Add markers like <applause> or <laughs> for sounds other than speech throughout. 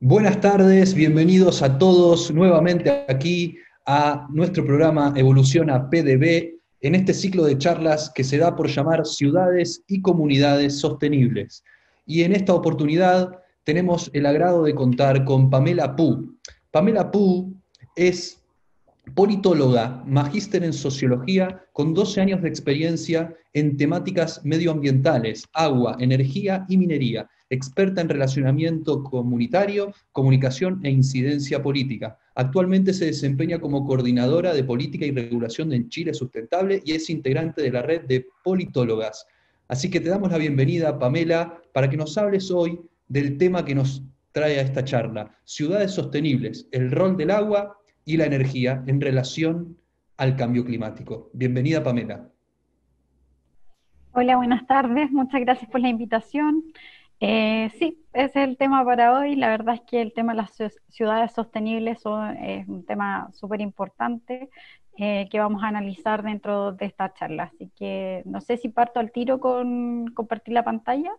Buenas tardes, bienvenidos a todos nuevamente aquí a nuestro programa Evoluciona PDB en este ciclo de charlas que se da por llamar Ciudades y Comunidades Sostenibles. Y en esta oportunidad tenemos el agrado de contar con Pamela Pú. Pamela Pú es politóloga, magíster en sociología, con 12 años de experiencia en temáticas medioambientales, agua, energía y minería, experta en relacionamiento comunitario, comunicación e incidencia política. Actualmente se desempeña como coordinadora de política y regulación en Chile Sustentable y es integrante de la red de politólogas. Así que te damos la bienvenida, Pamela, para que nos hables hoy del tema que nos trae a esta charla, ciudades sostenibles, el rol del agua y la energía en relación al cambio climático. Bienvenida, Pamela. Hola, buenas tardes. Muchas gracias por la invitación. Eh, sí, ese es el tema para hoy. La verdad es que el tema de las ciudades sostenibles es un tema súper importante eh, que vamos a analizar dentro de esta charla. Así que no sé si parto al tiro con compartir la pantalla.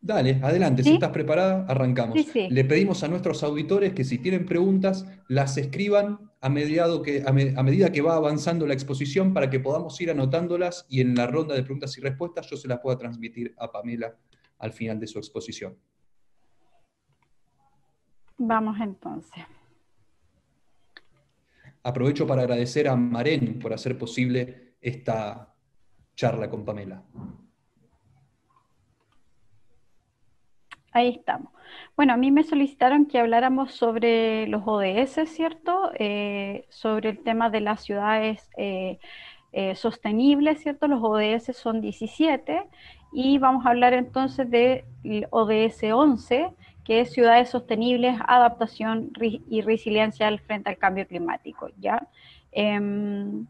Dale, adelante, si estás preparada, arrancamos. Le pedimos a nuestros auditores que si tienen preguntas, las escriban a, a, medida que va avanzando la exposición para que podamos ir anotándolas y en la ronda de preguntas y respuestas yo se las pueda transmitir a Pamela al final de su exposición. Vamos entonces. Aprovecho para agradecer a Maren por hacer posible esta charla con Pamela. Ahí estamos. Bueno, a mí me solicitaron que habláramos sobre los ODS, ¿cierto? Eh, sobre el tema de las ciudades eh, eh, sostenibles, ¿cierto? Los ODS son 17 y vamos a hablar entonces del ODS 11, que es ciudades sostenibles, adaptación y resiliencia frente al cambio climático, ¿ya? Em,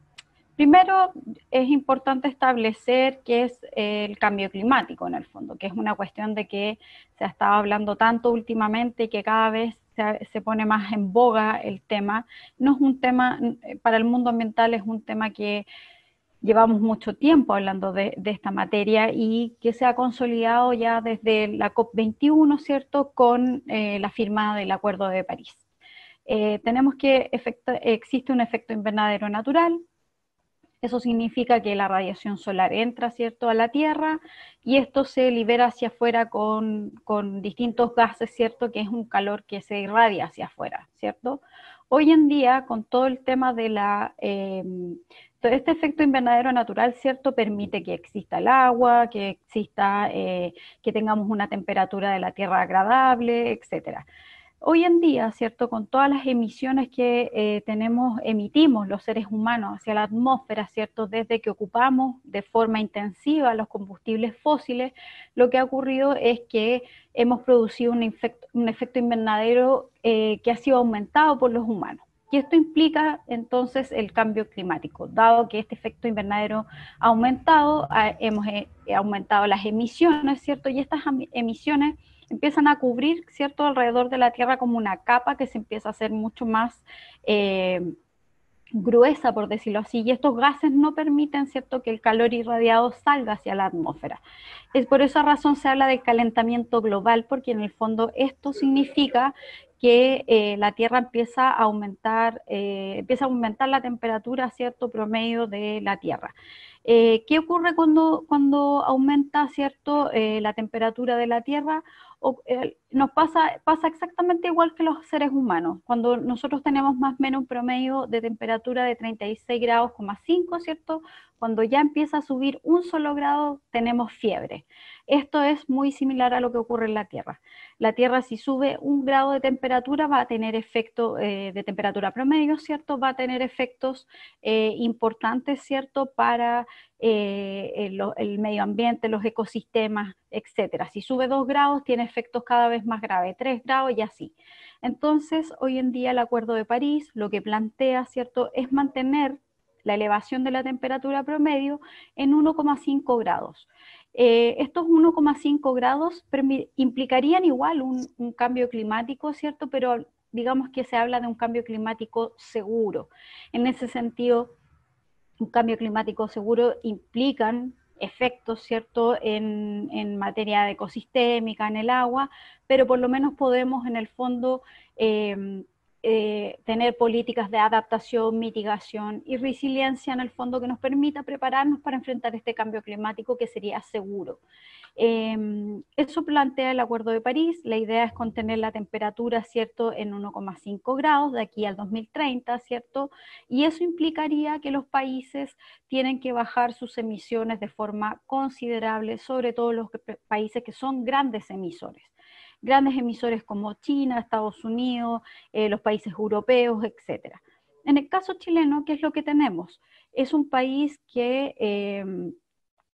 Primero, es importante establecer qué es el cambio climático en el fondo, que es una cuestión de que se ha estado hablando tanto últimamente y que cada vez se, pone más en boga el tema. No es un tema, eh, para el mundo ambiental es un tema que llevamos mucho tiempo hablando de, esta materia y que se ha consolidado ya desde la COP21, ¿cierto?, con eh, la firma del Acuerdo de París. Eh, tenemos que existe un efecto invernadero natural, eso significa que la radiación solar entra, ¿cierto?, a la Tierra y esto se libera hacia afuera con, distintos gases, ¿cierto?, que es un calor que se irradia hacia afuera, ¿cierto? Hoy en día, con todo el tema de la... Em, este efecto invernadero natural, ¿cierto?, permite que exista el agua, que exista, eh, que tengamos una temperatura de la Tierra agradable, etcétera. Hoy en día, ¿cierto? Con todas las emisiones que eh, tenemos, emitimos los seres humanos hacia la atmósfera, ¿cierto? Desde que ocupamos de forma intensiva los combustibles fósiles, lo que ha ocurrido es que hemos producido un, efecto, invernadero eh, que ha sido aumentado por los humanos. Y esto implica entonces el cambio climático. Dado que este efecto invernadero ha aumentado, hemos eh, aumentado las emisiones, ¿cierto? Y estas emisiones empiezan a cubrir, ¿cierto?, alrededor de la Tierra como una capa que se empieza a hacer mucho más eh, gruesa, por decirlo así, y estos gases no permiten, ¿cierto?, que el calor irradiado salga hacia la atmósfera. Es por esa razón se habla de calentamiento global, porque en el fondo esto significa que eh, la Tierra empieza a aumentar, eh, empieza a aumentar la temperatura, ¿cierto?, promedio de la Tierra. ¿Qué ocurre cuando, cuando aumenta, ¿cierto?, la temperatura de la Tierra? Och eh, nos pasa, pasa exactamente igual que los seres humanos. Cuando nosotros tenemos más o menos un promedio de temperatura de 36 grados, 5, ¿cierto? Cuando ya empieza a subir un solo grado, tenemos fiebre. Esto es muy similar a lo que ocurre en la Tierra. La Tierra si sube un grado de temperatura va a tener efecto eh, de temperatura promedio, ¿cierto? Va a tener efectos eh, importantes, ¿cierto? Para eh, el, medio ambiente, los ecosistemas, etcétera. Si sube dos grados, tiene efectos cada vez es más grave, 3 grados y así. Entonces, hoy en día el Acuerdo de París lo que plantea, ¿cierto?, es mantener la elevación de la temperatura promedio en 1,5 grados. Eh, estos 1,5 grados implicarían igual un, un cambio climático, ¿cierto? Pero digamos que se habla de un cambio climático seguro. En ese sentido, un cambio climático seguro implican efectos, ¿cierto?, en, en materia ecosistémica, en el agua, pero por lo menos podemos en el fondo em, eh, tener políticas de adaptación, mitigación y resiliencia en el fondo que nos permita prepararnos para enfrentar este cambio climático que sería seguro. Em, eso plantea el Acuerdo de París, la idea es contener la temperatura, ¿cierto?, en 1,5 grados de aquí al 2030, ¿cierto? Y eso implicaría que los países tienen que bajar sus emisiones de forma considerable, sobre todo los países que son grandes emisores grandes emisores como China, Estados Unidos, eh, los países europeos, etc. En el caso chileno, ¿qué es lo que tenemos? Es un país que... Em,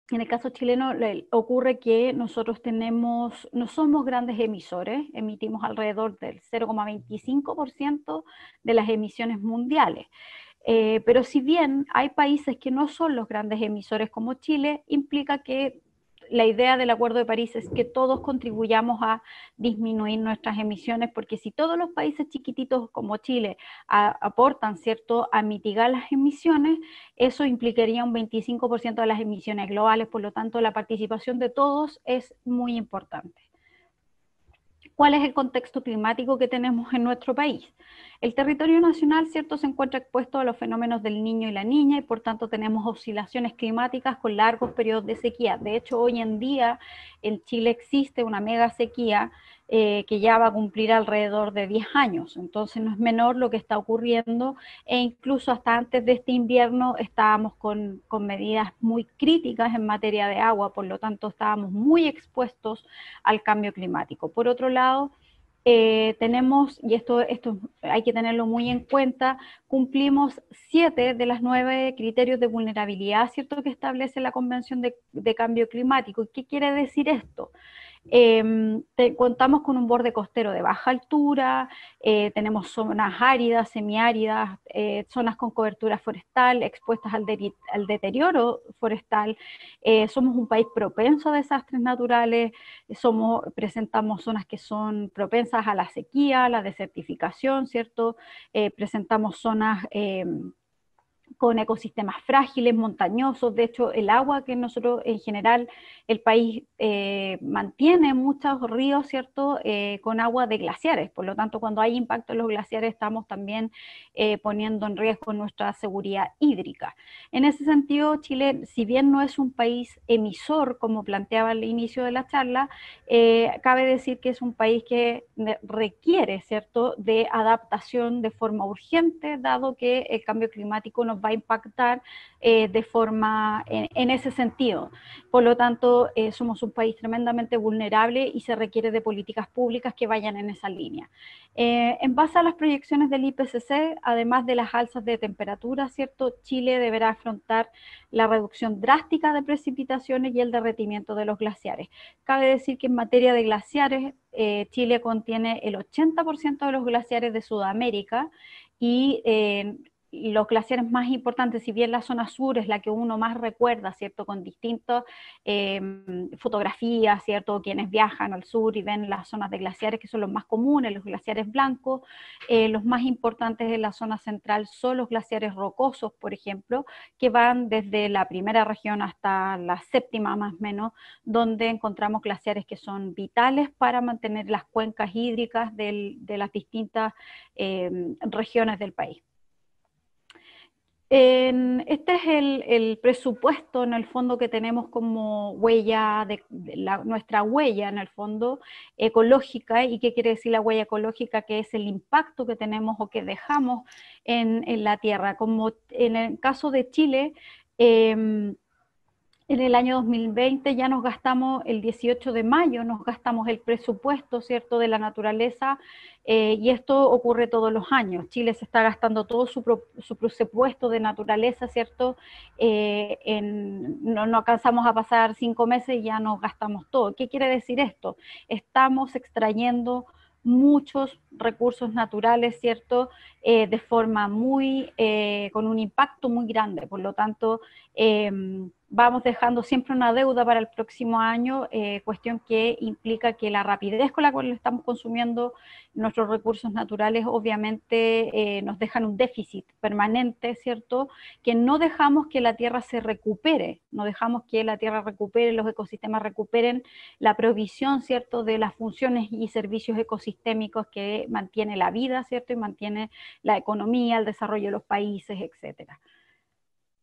en el caso chileno ocurre que nosotros tenemos, no somos grandes emisores, emitimos alrededor del 0,25% de las emisiones mundiales. Eh, pero si bien hay países que no son los grandes emisores como Chile, implica que la idea del Acuerdo de París es que todos contribuyamos a disminuir nuestras emisiones, porque si todos los países chiquititos como Chile aportan cierto a mitigar las emisiones, eso implicaría un 25% de las emisiones globales, por lo tanto la participación de todos es muy importante cuál es el contexto climático que tenemos en nuestro país. El territorio nacional, cierto, se encuentra expuesto a los fenómenos del niño y la niña y por tanto tenemos oscilaciones climáticas con largos periodos de sequía. De hecho, hoy en día en Chile existe una mega sequía eh, que ya va a cumplir alrededor de 10 años. Entonces no es menor lo que está ocurriendo e incluso hasta antes de este invierno estábamos con, medidas muy críticas en materia de agua, por lo tanto estábamos muy expuestos al cambio climático. Por otro lado, eh, tenemos, y esto, esto hay que tenerlo muy en cuenta, cumplimos siete de las nueve criterios de vulnerabilidad, ¿cierto?, que establece la Convención de, de Cambio Climático. ¿Qué quiere decir esto? Em, contamos con un borde costero de baja altura, eh, tenemos zonas áridas, semiáridas, eh, zonas con cobertura forestal, expuestas al, deterioro forestal. Eh, somos un país propenso a desastres naturales, presentamos zonas que son propensas a la sequía, a la desertificación, ¿cierto? presentamos zonas em, con ecosistemas frágiles, montañosos. De hecho, el agua que nosotros en general, el país eh, mantiene muchos ríos, ¿cierto?, eh, con agua de glaciares. Por lo tanto, cuando hay impacto en los glaciares, estamos también eh, poniendo en riesgo nuestra seguridad hídrica. En ese sentido, Chile, si bien no es un país emisor, como planteaba al inicio de la charla, cabe decir que es un país que requiere, ¿cierto?, de adaptación de forma urgente, dado que el cambio climático nos va impactar eh, de forma en, ese sentido. Por lo tanto, eh, somos un país tremendamente vulnerable y se requiere de políticas públicas que vayan en esa línea. Eh, en base a las proyecciones del IPCC, además de las alzas de temperatura, ¿cierto? Chile deberá afrontar la reducción drástica de precipitaciones y el derretimiento de los glaciares. Cabe decir que en materia de glaciares, Chile contiene el 80% de los glaciares de Sudamérica y los glaciares más importantes, si bien la zona sur es la que uno más recuerda, ¿cierto? Con distintas em, fotografías, ¿cierto? Quienes viajan al sur y ven las zonas de glaciares que son los más comunes, los glaciares blancos, eh, los más importantes de la zona central son los glaciares rocosos, por ejemplo, que van desde la primera región hasta la séptima más o menos, donde encontramos glaciares que son vitales para mantener las cuencas hídricas de las distintas em, regiones del país. En, este es el, presupuesto en el fondo que tenemos como huella, de, la, nuestra huella en el fondo ecológica. ¿Y qué quiere decir la huella ecológica? Que es el impacto que tenemos o que dejamos en, en la tierra. Como en el caso de Chile, em, en el año 2020 ya nos gastamos, el 18 de mayo, nos gastamos el presupuesto, ¿cierto?, de la naturaleza eh, y esto ocurre todos los años. Chile se está gastando todo su, presupuesto de naturaleza, ¿cierto? Eh, no, alcanzamos a pasar cinco meses y ya nos gastamos todo. ¿Qué quiere decir esto? Estamos extrayendo muchos recursos naturales, ¿cierto? Eh, de forma muy, con un impacto muy grande. Por lo tanto, em, vamos dejando siempre una deuda para el próximo año, eh, cuestión que implica que la rapidez con la cual estamos consumiendo nuestros recursos naturales obviamente eh, nos dejan un déficit permanente, ¿cierto? Que no dejamos que la tierra se recupere, no dejamos que la tierra recupere, los ecosistemas recuperen la provisión, ¿cierto?, de las funciones y servicios ecosistémicos que mantiene la vida, ¿cierto?, y mantiene la economía, el desarrollo de los países, etcétera.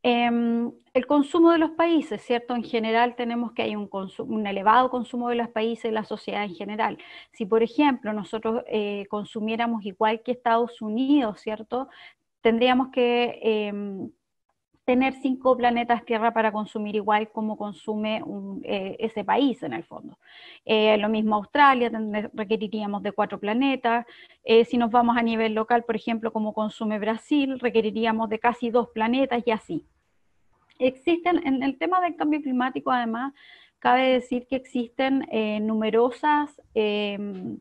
Em, el consumo de los países, ¿cierto? En general tenemos que hay un, un, elevado consumo de los países y la sociedad en general. Si, por ejemplo, nosotros eh, consumiéramos igual que Estados Unidos, ¿cierto? Tendríamos que... Em, tener cinco planetas Tierra para consumir igual como consume eh, ese país en el fondo. Eh, lo mismo Australia, requeriríamos de cuatro planetas. Eh, si nos vamos a nivel local, por ejemplo, como consume Brasil, requeriríamos de casi dos planetas y así. Existen, en el tema del cambio climático, además, cabe decir que existen numerosas em,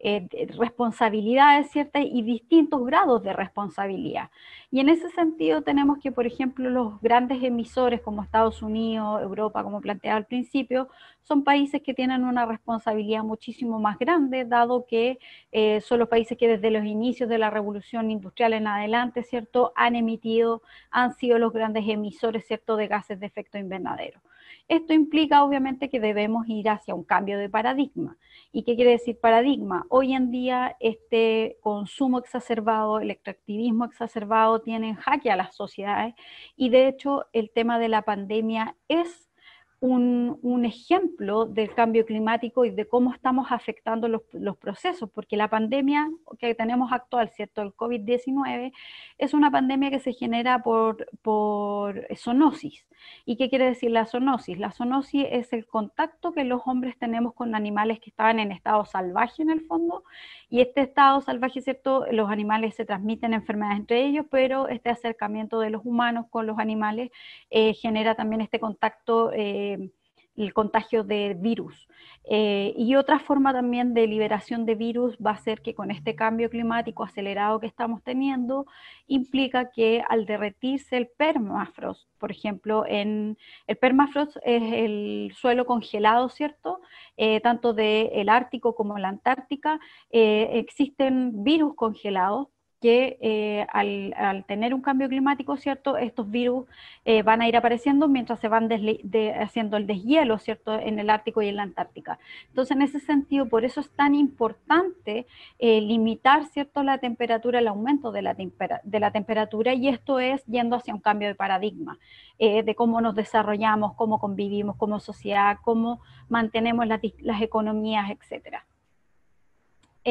eh, responsabilidades ciertas y distintos grados de responsabilidad. Y en ese sentido tenemos que, por ejemplo, los grandes emisores como Estados Unidos, Europa, como planteaba al principio, son países que tienen una responsabilidad muchísimo más grande, dado que eh, son los países que desde los inicios de la revolución industrial en adelante, ¿cierto?, han emitido, han sido los grandes emisores, ¿cierto?, de gases de efecto invernadero. Esto implica obviamente que debemos ir hacia un cambio de paradigma. ¿Y qué quiere decir paradigma? Hoy en día este consumo exacerbado, el extractivismo exacerbado tiene jaque a las sociedades y de hecho el tema de la pandemia es un, ejemplo del cambio climático y de cómo estamos afectando los, procesos, porque la pandemia que tenemos actual, ¿cierto? El COVID-19 es una pandemia que se genera por, por zoonosis. ¿Y qué quiere decir la zoonosis? La zoonosis es el contacto que los hombres tenemos con animales que estaban en estado salvaje en el fondo, y este estado salvaje, ¿cierto? Los animales se transmiten enfermedades entre ellos, pero este acercamiento de los humanos con los animales eh, genera también este contacto. Eh, el contagio de virus. Eh, y otra forma también de liberación de virus va a ser que con este cambio climático acelerado que estamos teniendo, implica que al derretirse el permafrost, por ejemplo, en el permafrost es el suelo congelado, ¿cierto? Eh, tanto del Ártico como la Antártica, eh, existen virus congelados que eh, al, tener un cambio climático, ¿cierto? Estos virus eh, van a ir apareciendo mientras se van haciendo el deshielo, ¿cierto? En el Ártico y en la Antártica. Entonces, en ese sentido, por eso es tan importante eh, limitar, ¿cierto? La temperatura, el aumento de la, de la temperatura, y esto es yendo hacia un cambio de paradigma, de cómo nos desarrollamos, cómo convivimos como sociedad, cómo mantenemos las, las economías, etcétera.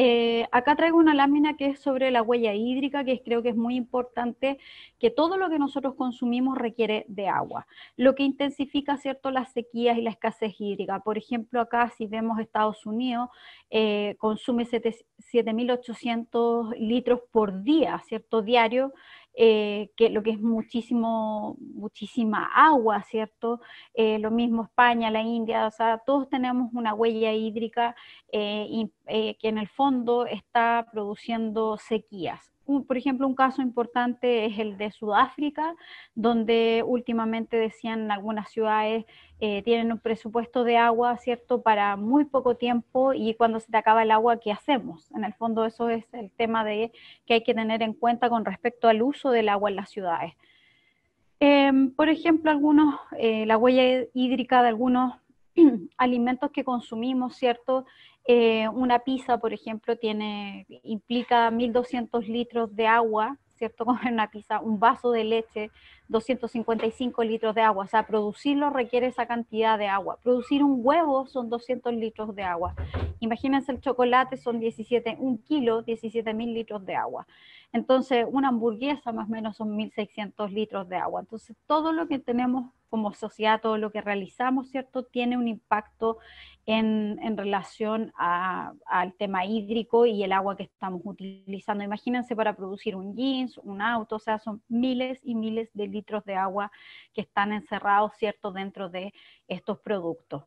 Eh, acá traigo una lámina que es sobre la huella hídrica, que creo que es muy importante, que todo lo que nosotros consumimos requiere de agua, lo que intensifica cierto las sequías y la escasez hídrica. Por ejemplo, acá si vemos Estados Unidos, eh, consume 7.800 litros por día, ¿cierto? Diario, eh, que lo que es muchísimo, muchísima agua, ¿cierto? Eh, lo mismo España, la India, o sea, todos tenemos una huella hídrica eh, que en el fondo está produciendo sequías por ejemplo, un caso importante es el de Sudáfrica, donde últimamente decían algunas ciudades eh, tienen un presupuesto de agua, ¿cierto?, para muy poco tiempo y cuando se te acaba el agua, ¿qué hacemos? En el fondo eso es el tema de, que hay que tener en cuenta con respecto al uso del agua en las ciudades. Em, por ejemplo, algunos, eh, la huella hídrica de algunos <clears throat> alimentos que consumimos, ¿cierto? Eh, una pizza, por ejemplo, tiene, implica 1.200 litros de agua, ¿cierto? Comer <laughs> una pizza, un vaso de leche, 255 litros de agua. O sea, producirlo requiere esa cantidad de agua. Producir un huevo son 200 litros de agua. Imagínense el chocolate son 17, un kilo, 17 mil litros de agua. Entonces, una hamburguesa más o menos son 1.600 litros de agua. Entonces, todo lo que tenemos como sociedad, todo lo que realizamos, ¿cierto?, tiene un impacto en, relación al tema hídrico y el agua que estamos utilizando. Imagínense para producir un jeans, un auto, o sea, son miles y miles de litros litros de agua que están encerrados, ¿cierto?, dentro de estos productos.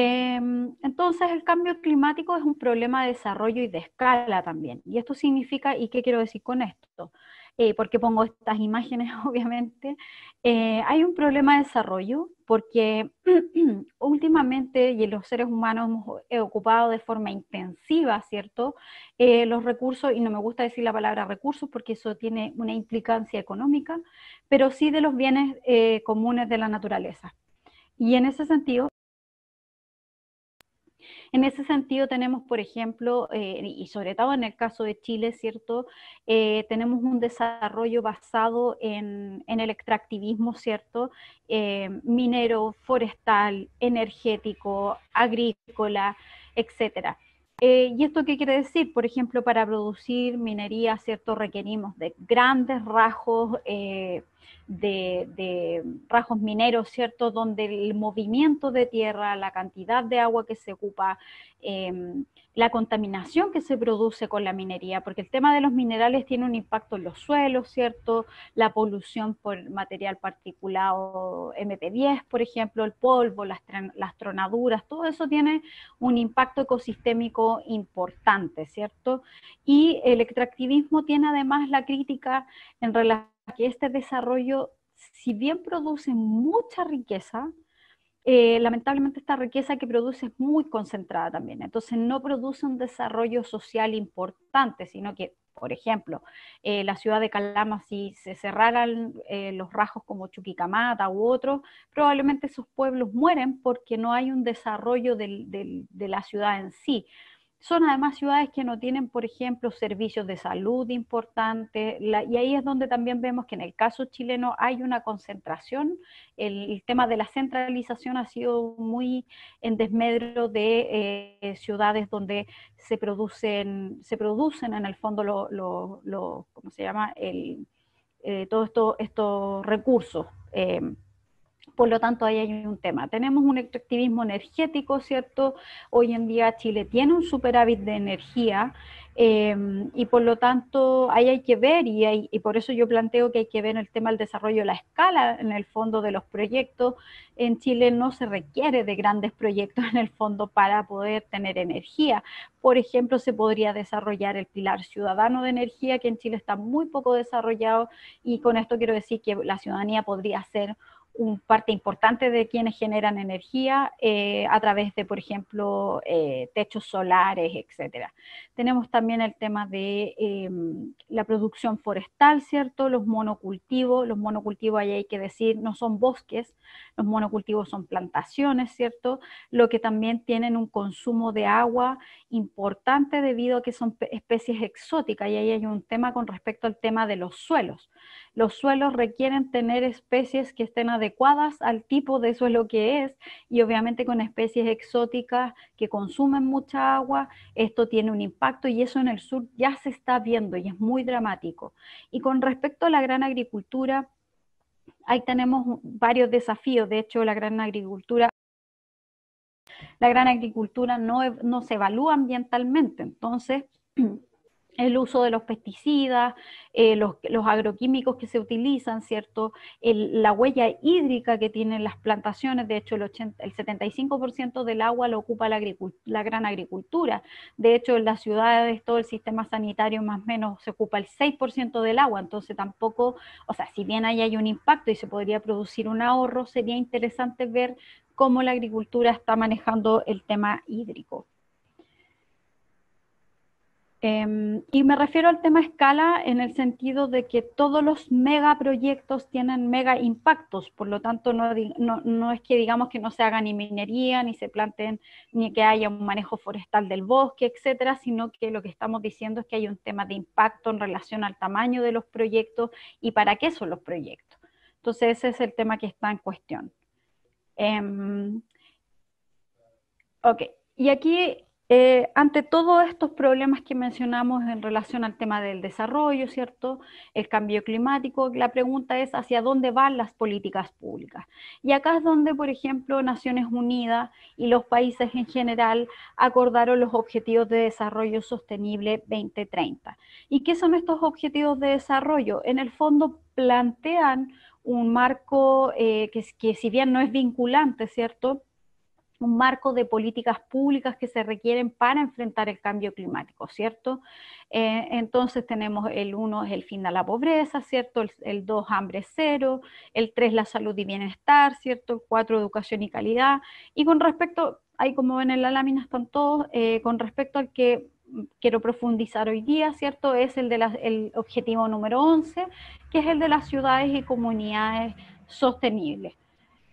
Em, entonces, el cambio climático es un problema de desarrollo y de escala también. ¿Y esto significa, y qué quiero decir con esto? Eh, porque pongo estas imágenes, <laughs> obviamente, eh, hay un problema de desarrollo, porque <clears throat> últimamente y los seres humanos hemos ocupado de forma intensiva, ¿cierto? Eh, los recursos, y no me gusta decir la palabra recursos porque eso tiene una implicancia económica, pero sí de los bienes comunes de la naturaleza. Y en ese sentido, en ese sentido tenemos, por ejemplo, eh, y sobre todo en el caso de Chile, ¿cierto? Eh, tenemos un desarrollo basado en, el extractivismo, ¿cierto? Eh, minero, forestal, energético, agrícola, etcétera. ¿Y esto qué quiere decir? Por ejemplo, para producir minería, ¿cierto? Requerimos de grandes rasgos de, rajos mineros, ¿cierto? Donde el movimiento de tierra, la cantidad de agua que se ocupa, em, la contaminación que se produce con la minería, porque el tema de los minerales tiene un impacto en los suelos, ¿cierto? La polución por material particulado MP10, por ejemplo, el polvo, las, las tronaduras, todo eso tiene un impacto ecosistémico importante, ¿cierto? Y el extractivismo tiene además la crítica en relación que este desarrollo, si bien produce mucha riqueza, eh, lamentablemente esta riqueza que produce es muy concentrada también. Entonces no produce un desarrollo social importante, sino que, por ejemplo, eh, la ciudad de Calama, si se cerraran eh, los rasgos como Chuquicamata u otros, probablemente esos pueblos mueren porque no hay un desarrollo de la ciudad en sí. Son además ciudades que no tienen, por ejemplo, servicios de salud importantes, y ahí es donde también vemos que en el caso chileno hay una concentración, el, tema de la centralización ha sido muy en desmedro de eh, ciudades donde se producen, se producen en el fondo ¿cómo se llama? El, eh, todos esto, estos recursos. Eh, por lo tanto, ahí hay un tema. Tenemos un extractivismo energético, ¿cierto? Hoy en día Chile tiene un superávit de energía em, y por lo tanto ahí hay que ver y, y por eso yo planteo que hay que ver el tema del desarrollo de la escala en el fondo de los proyectos. En Chile no se requiere de grandes proyectos en el fondo para poder tener energía. Por ejemplo, se podría desarrollar el pilar ciudadano de energía que en Chile está muy poco desarrollado y con esto quiero decir que la ciudadanía podría ser un parte importante de quienes generan energía eh, a través de, por ejemplo, eh, techos solares, etcétera. Tenemos también el tema de em, la producción forestal, ¿cierto? Los monocultivos, los monocultivos ahí hay que decir, no son bosques, los monocultivos son plantaciones, ¿cierto? Lo que también tienen un consumo de agua importante debido a que son especies exóticas y ahí hay un tema con respecto al tema de los suelos. Los suelos requieren tener especies que estén adecuadas adecuadas al tipo de eso es lo que es y obviamente con especies exóticas que consumen mucha agua, esto tiene un impacto y eso en el sur ya se está viendo y es muy dramático. Y con respecto a la gran agricultura, ahí tenemos varios desafíos, de hecho la gran agricultura la gran agricultura no, no se evalúa ambientalmente, entonces <clears throat> el uso de los pesticidas, eh, los, agroquímicos que se utilizan, ¿cierto? la huella hídrica que tienen las plantaciones, de hecho el, 80, el 75% del agua lo ocupa la, la, gran agricultura, de hecho en las ciudades todo el sistema sanitario más o menos se ocupa el 6% del agua, entonces tampoco, o sea, si bien ahí hay un impacto y se podría producir un ahorro, sería interesante ver cómo la agricultura está manejando el tema hídrico. Em, y me refiero al tema escala en el sentido de que todos los megaproyectos tienen mega impactos, por lo tanto no, es que digamos que no se haga ni minería, ni se planteen, ni que haya un manejo forestal del bosque, etcétera, sino que lo que estamos diciendo es que hay un tema de impacto en relación al tamaño de los proyectos y para qué son los proyectos. Entonces ese es el tema que está en cuestión. Em, ok, y aquí eh, ante todos estos problemas que mencionamos en relación al tema del desarrollo, ¿cierto? El cambio climático, la pregunta es hacia dónde van las políticas públicas. Y acá es donde, por ejemplo, Naciones Unidas y los países en general acordaron los Objetivos de Desarrollo Sostenible 2030. ¿Y qué son estos Objetivos de Desarrollo? En el fondo plantean un marco eh, que si bien no es vinculante, ¿cierto? un marco de políticas públicas que se requieren para enfrentar el cambio climático, ¿cierto? Eh, entonces tenemos el uno, es el fin de la pobreza, ¿cierto? El dos, hambre cero, el tres, la salud y bienestar, ¿cierto? El 4 educación y calidad. Y con respecto, ahí como ven en la lámina están todos, eh, con respecto al que quiero profundizar hoy día, ¿cierto? Es el, de el objetivo número once, que es el de las ciudades y comunidades sostenibles.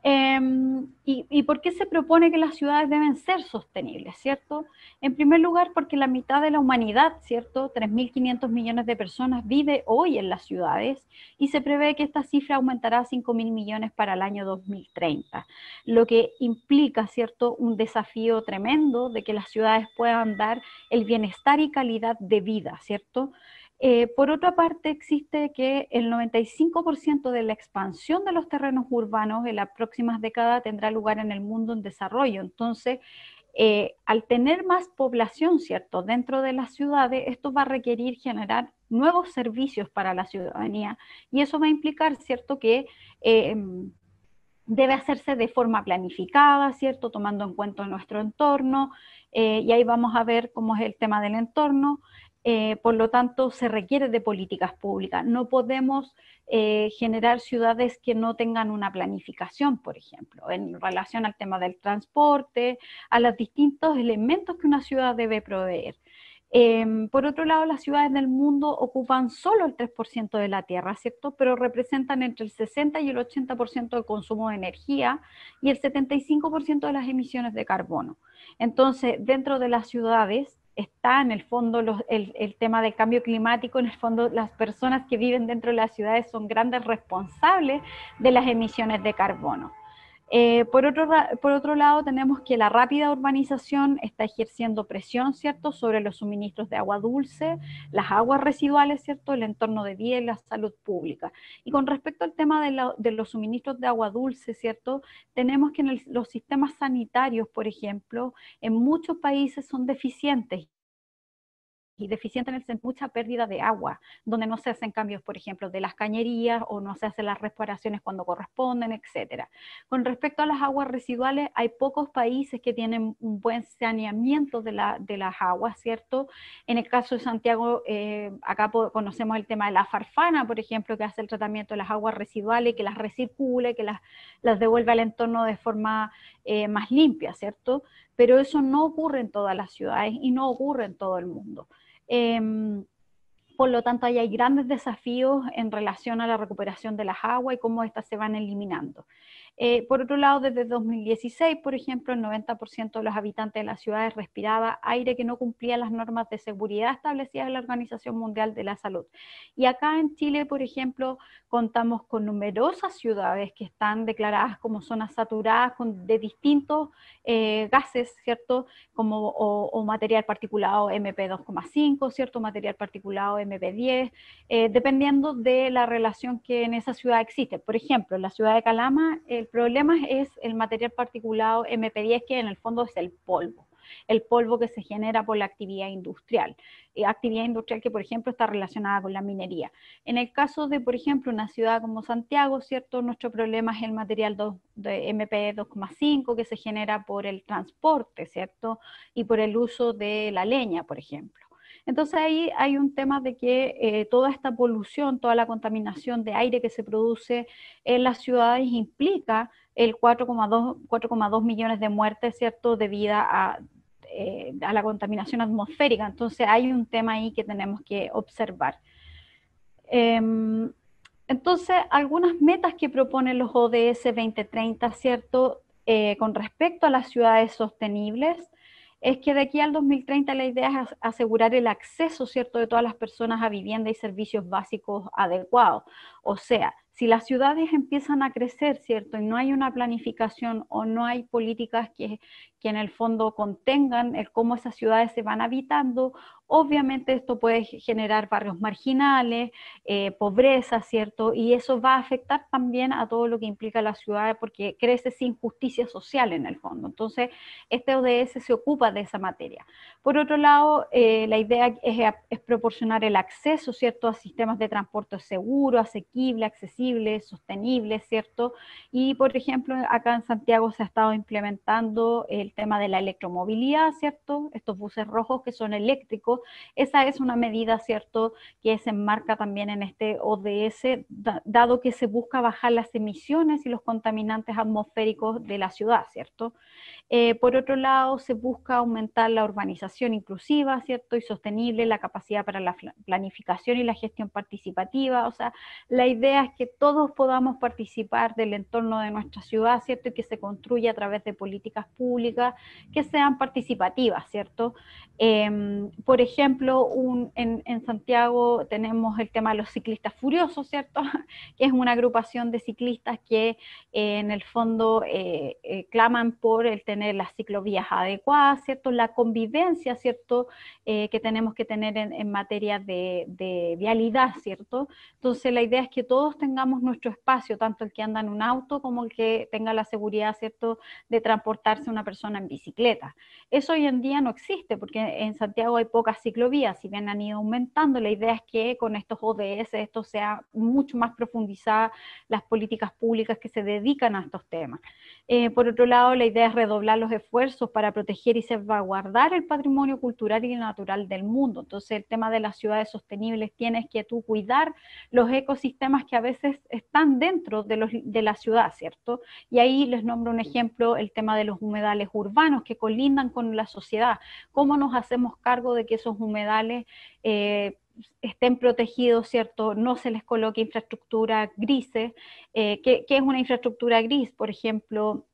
Em, y, y, por qué se propone que las ciudades deben ser sostenibles, cierto? En primer lugar, porque la mitad de la humanidad, ¿cierto? 3.500 millones de personas vive hoy en las ciudades y se prevé que esta cifra aumentará a 5.000 millones para el año 2030, lo que implica, ¿cierto?, un desafío tremendo de que las ciudades puedan dar el bienestar y calidad de vida, ¿cierto? Eh, por otra parte, existe que el 95% de la expansión de los terrenos urbanos en las próximas décadas tendrá lugar en el mundo en desarrollo. Entonces, eh, al tener más población, ¿cierto?, dentro de las ciudades, esto va a requerir generar nuevos servicios para la ciudadanía y eso va a implicar, ¿cierto?, que... Em, debe hacerse de forma planificada, ¿cierto? Tomando en cuenta nuestro entorno, eh, y ahí vamos a ver cómo es el tema del entorno. Eh, por lo tanto se requiere de políticas públicas. No podemos eh, generar ciudades que no tengan una planificación, por ejemplo, en relación al tema del transporte, a los distintos elementos que una ciudad debe proveer. Em, por otro lado, las ciudades del mundo ocupan solo el 3% de la tierra, ¿cierto? Pero representan entre el 60 y el 80% del consumo de energía y el 75% de las emisiones de carbono. Entonces, dentro de las ciudades, está en el fondo el, el, tema del cambio climático, en el fondo las personas que viven dentro de las ciudades son grandes responsables de las emisiones de carbono. Eh, por, otro, por otro lado, tenemos que la rápida urbanización está ejerciendo presión, ¿cierto?, sobre los suministros de agua dulce, las aguas residuales, ¿cierto?, el entorno de vida y la salud pública. Y con respecto al tema de, los suministros de agua dulce, ¿cierto?, tenemos que los sistemas sanitarios, por ejemplo, en muchos países son deficientes y deficiente en mucha pérdida de agua, donde no se hacen cambios, por ejemplo, de las cañerías o no se hacen las reparaciones cuando corresponden, etc. Con respecto a las aguas residuales, hay pocos países que tienen un buen saneamiento de, la, las aguas, ¿cierto? En el caso de Santiago, eh, acá conocemos el tema de la farfana, por ejemplo, que hace el tratamiento de las aguas residuales, que las recircule, que las, las devuelve al entorno de forma eh, más limpia, ¿cierto? Pero eso no ocurre en todas las ciudades y no ocurre en todo el mundo. Em, por lo tanto, hay grandes desafíos en relación a la recuperación de las aguas y cómo estas se van eliminando. Eh, por otro lado, desde 2016, por ejemplo, el 90% de los habitantes de las ciudades respiraba aire que no cumplía las normas de seguridad establecidas en la Organización Mundial de la Salud. Y acá en Chile, por ejemplo, contamos con numerosas ciudades que están declaradas como zonas saturadas con, de distintos eh, gases, ¿cierto? Como o, material particulado MP2,5, ¿cierto? Material particulado MP10, eh, dependiendo de la relación que en esa ciudad existe. Por ejemplo, en la ciudad de Calama, el el problema es el material particulado MP10, que en el fondo es el polvo el polvo que se genera por la actividad industrial, eh, actividad industrial que, por ejemplo, está relacionada con la minería. En el caso de, por ejemplo, una ciudad como Santiago, ¿cierto? Nuestro problema es el material de MP 2,5 que se genera por el transporte, ¿cierto? Y por el uso de la leña, por ejemplo. Entonces ahí hay un tema de que eh, toda esta polución, toda la contaminación de aire que se produce en las ciudades implica el 4,2 millones de muertes, ¿cierto?, debido eh, a, la contaminación atmosférica. Entonces hay un tema ahí que tenemos que observar. Em, entonces, algunas metas que proponen los ODS 2030, ¿cierto? Eh, con respecto a las ciudades sostenibles, es que de aquí al 2030 la idea es asegurar el acceso, ¿cierto?, de todas las personas a vivienda y servicios básicos adecuados. O sea, si las ciudades empiezan a crecer, ¿cierto? Y no hay una planificación o no hay políticas que, en el fondo contengan el cómo esas ciudades se van habitando. Obviamente esto puede generar barrios marginales, eh, pobreza, ¿cierto? Y eso va a afectar también a todo lo que implica la ciudad porque crece sin justicia social en el fondo. Entonces, este ODS se ocupa de esa materia. Por otro lado, eh, la idea es, es, proporcionar el acceso, ¿cierto?, a sistemas de transporte seguro, asequible, accesible, sostenible, ¿cierto? Y, por ejemplo, acá en Santiago se ha estado implementando el tema de la electromovilidad, ¿cierto? Estos buses rojos que son eléctricos, esa es una medida, ¿cierto?, que se enmarca también en este ODS, dado que se busca bajar las emisiones y los contaminantes atmosféricos de la ciudad, ¿cierto? Eh, por otro lado, se busca aumentar la urbanización inclusiva, ¿cierto?, y sostenible, la capacidad para la planificación y la gestión participativa, o sea, la idea es que todos podamos participar del entorno de nuestra ciudad, ¿cierto?, y que se construya a través de políticas públicas, que sean participativas, ¿cierto? Em, por ejemplo, en, Santiago tenemos el tema de los ciclistas furiosos, ¿cierto? <laughs> que es una agrupación de ciclistas que eh, en el fondo eh, eh, claman por el tener las ciclovías adecuadas, ¿cierto? La convivencia, ¿cierto? que tenemos que tener en, materia de, de, vialidad, ¿cierto? Entonces la idea es que todos tengamos nuestro espacio, tanto el que anda en un auto como el que tenga la seguridad, ¿cierto? De transportarse una persona en bicicleta. Eso hoy en día no existe porque en Santiago hay pocas ciclovías, y bien han ido aumentando, la idea es que con estos ODS esto sea mucho más profundizada las políticas públicas que se dedican a estos temas. Eh, por otro lado, la idea es redoblar los esfuerzos para proteger y salvaguardar el patrimonio cultural y natural del mundo. Entonces, el tema de las ciudades sostenibles tienes que tú cuidar los ecosistemas que a veces están dentro de, de la ciudad, ¿cierto? Y ahí les nombro un ejemplo, el tema de los humedales urbanos que colindan con la sociedad, cómo nos hacemos cargo de que esos humedales eh, estén protegidos, ¿cierto? No se les coloque infraestructura grises. Eh, ¿qué, es una infraestructura gris? Por ejemplo,